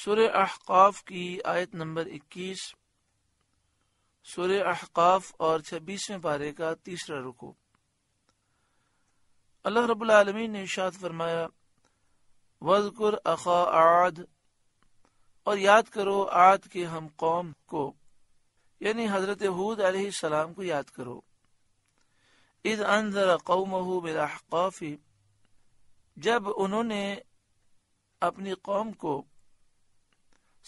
सुर अहकाफ की आयत नंबर इक्कीस सुर अहकाफ और छब्बीसवें पारे का तीसरा रुको अल्लाह रब्बुल रबालमीन ने इशाद फरमाया वजकुर अखा आद और याद करो आद के हम कौम को यानी हजरत हूद सलाम को याद करो इद अंजर कौम बिलाकाफ़ी जब उन्होंने अपनी कौम को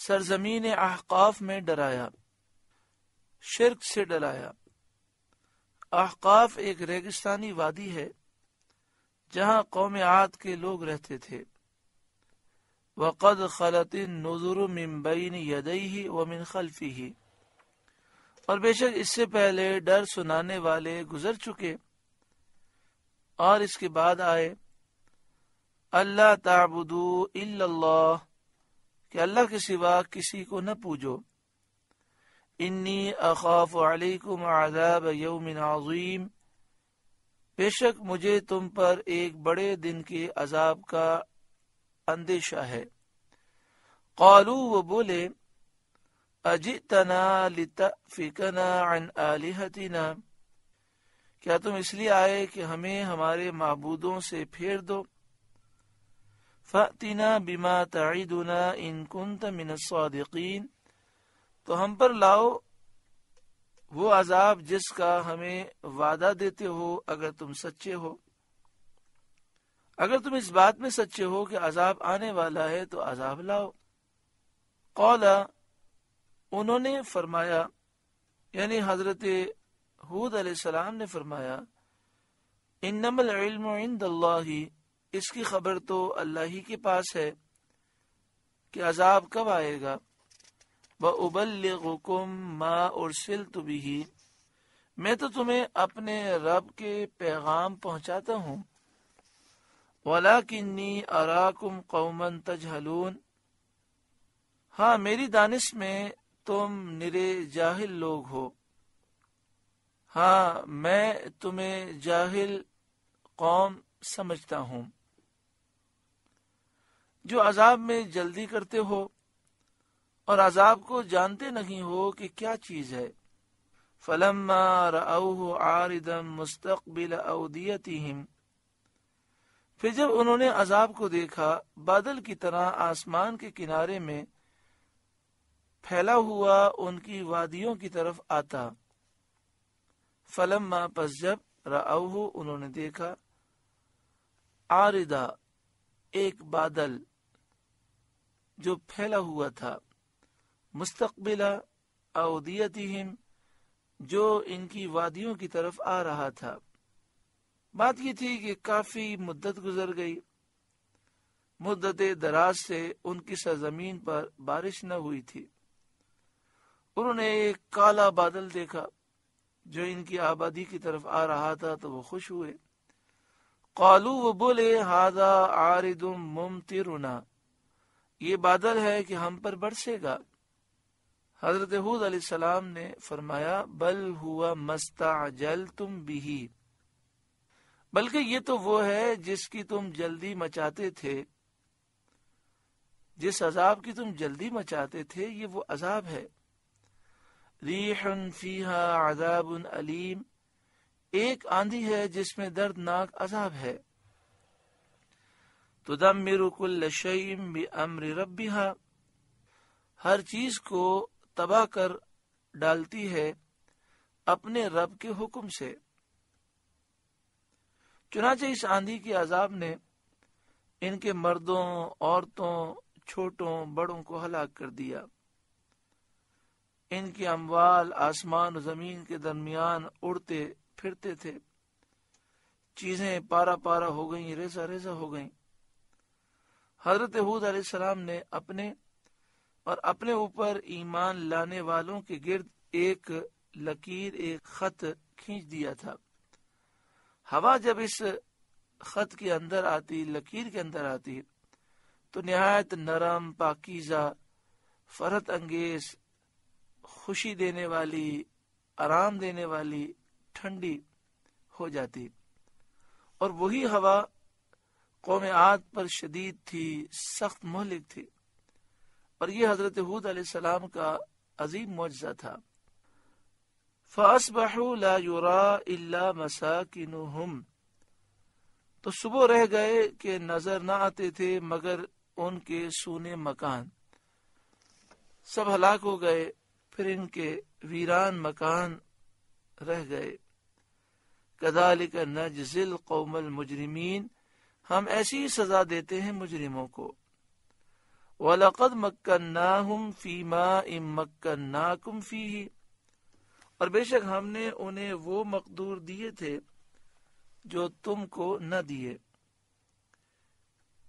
सरजमीन आहकाफ में डराया शिरक से डराया आहकाफ एक रेगिस्तानी वादी है जहाँ कौम आद के लोग रहते थे वक़द खलतिन नजुर मिम्बईन यदई ही व मिन खलफी ही और बेशक इससे पहले डर सुनाने वाले गुजर चुके और इसके बाद आए अल्लाह ताबुदू इल्लल्लाह कि अल्लाह के सिवा किसी को न पूजो इन्नी अखाफ अलैकुम आदाब यौमिन आजीम बेशक मुझे तुम पर एक बड़े दिन के अजाब का अंदेशा है कौलू वो बोले अजितना लितफिकना अन आलिहतिना क्या तुम इसलिए आए कि हमें हमारे महबूदों से फेर दो फ़तिना बिमा तईदना इन कुंत मिनसादिकीन तो हम पर लाओ वो अजाब जिसका हमें वादा देते हो अगर तुम सच्चे हो अगर तुम इस बात में सच्चे हो कि अजाब आने वाला है तो अजाब लाओ कौला उन्होंने फरमाया यानी हजरत हूद सलाम ने फरमाया इन नमल इल्म इंद इसकी खबर तो अल्लाह ही के पास है कि अजाब कब आएगा व हुकुम माँ और सिल तुबी मैं तो तुम्हें अपने रब के पैगाम पहुंचाता हूँ वला किन्नी अराकुम कौमन तजहलून हाँ मेरी दानिश में तुम निरे जाहिल लोग हो हाँ मैं तुम्हें जाहिल कौम समझता हूँ जो अजाब में जल्दी करते हो और अजाब को जानते नहीं हो कि क्या चीज है फलम्मा आरिदम मुस्तकबिल फिर जब उन्होंने अजाब को देखा बादल की तरह आसमान के किनारे में फैला हुआ उनकी वादियों की तरफ आता फलम पस जब राउ उन्होंने देखा आरिदा एक बादल जो फैला हुआ था मुस्तबिला अवदियतिम जो इनकी वादियों की तरफ आ रहा था बात यह थी कि काफी मुद्दत गुजर गई मुद्दत दराज से उनकी सरजमीन पर बारिश न हुई थी उन्होंने एक काला बादल देखा जो इनकी आबादी की तरफ आ रहा था तो वो खुश हुए कालू वो बोले हादा आरिदुम मुमतिरुना ये बादल है कि हम पर बरसेगा हजरत हूद सलाम ने फरमाया बल हुआ मस्ता जल तुम बिही बल्कि ये तो वो है जिसकी तुम जल्दी मचाते थे जिस अजाब की तुम जल्दी मचाते थे ये वो अजाब है रीहन फीहा अजाब अलीम एक आंधी है जिसमें दर्दनाक अजाब है तुदम्मिरुकुल शईम भी अम्र रबिहा हर चीज को तबाह कर डालती है अपने रब के हुक्म से चुनाचे इस आंधी के अजाब ने इनके मर्दों औरतों छोटों बड़ों को हलाक कर दिया इनके अम्वाल आसमान और जमीन के दरमियान उड़ते फिरते थे चीजें पारा पारा हो गईं रेसा रेसा हो गईं हजरत हूद सलाम ने अपने और अपने ऊपर ईमान लाने वालों के गिर्द एक लकीर एक खत खींच दिया था हवा जब इस खत के अंदर आती लकीर के अंदर आती तो निहायत नरम पाकिजा फरत अंगेज खुशी देने वाली आराम देने वाली ठंडी हो जाती और वही हवा कौम आद पर शदीद थी सख्त मोहलिक थी और यह हजरत हूद सलाम का अजीम मुआजा था फ़ासबहुरा मसाकिनुहुम तो सुबह रह गए कि नजर न आते थे मगर उनके सोने मकान सब हलाक हो गए फिर इनके वीरान मकान रह गए कदालिक नजजिल कौमल मुजरिमीन हम ऐसी ही सजा देते हैं मुजरिमों को वलकद मक्कन्ना हम फीमा इम मक्कन्ना कुम फी ही और बेशक हमने उन्हें वो मकदूर दिए थे जो तुमको न दिए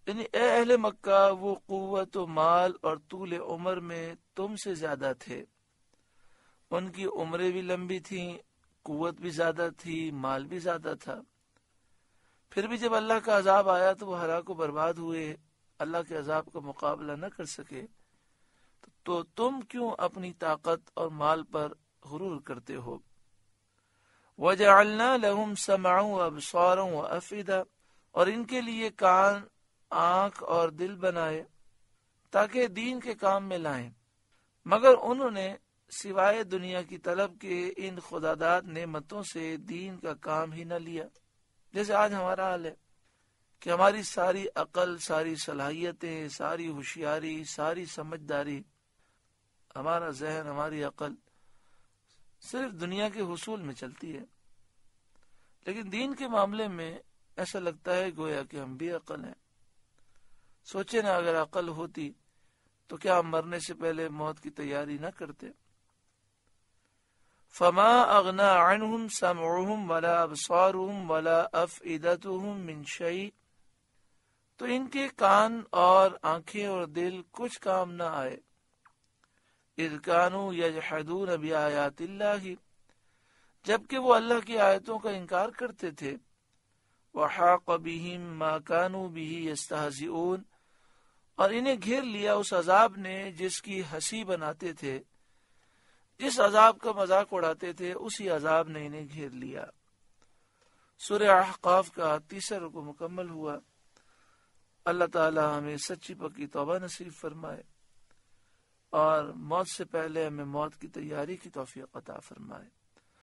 यानी मक्का वो कुत माल और तूल उम्र में तुमसे ज्यादा थे उनकी उम्रें भी लंबी थी कुत भी ज्यादा थी माल भी ज्यादा था फिर भी जब अल्लाह का अजाब आया तो वो हरा को बर्बाद हुए अल्लाह के अजाब का मुकाबला न कर सके तो, तुम क्यों अपनी ताकत और माल पर गुरूर करते हो वजअलना लहुम समाऊ अबसारों अफिदा और इनके लिए कान आंख और दिल बनाए ताकि दीन के काम में लाए मगर उन्होंने सिवाय दुनिया की तलब के इन खुदादात नेमतों से दीन का काम ही न लिया जैसे आज हमारा हाल है कि हमारी सारी अकल सारी सलाहियतें सारी होशियारी सारी समझदारी हमारा जहन हमारी अकल सिर्फ दुनिया के हसूल में चलती है लेकिन दीन के मामले में ऐसा लगता है गोया कि हम भी अकल हैं सोचे ना अगर अकल होती तो क्या हम मरने से पहले मौत की तैयारी ना करते फमा अगना अनहुम समहम वला अबसारहम वला अफ़दतहम मिनशई तो इनके कान और आंखें और दिल कुछ काम न आए इदकानू यजहदून अभी आयातिल्ला जबकि वो अल्लाह की आयतों का इनकार करते थे वहाक बिहिम माकानू बिही यस्ताजीन और इन्हें घेर लिया उस अजाब ने जिसकी हंसी बनाते थे जिस अजाब का मजाक उड़ाते थे उसी अजाब ने इन्हें घेर लिया सुर अहकाफ का तीसरा रुको मुकम्मल हुआ अल्लाह ताला हमें सच्ची पक्की तोबा नसीब फरमाए और मौत से पहले हमें मौत की तैयारी की तोफ़ी अता फरमाए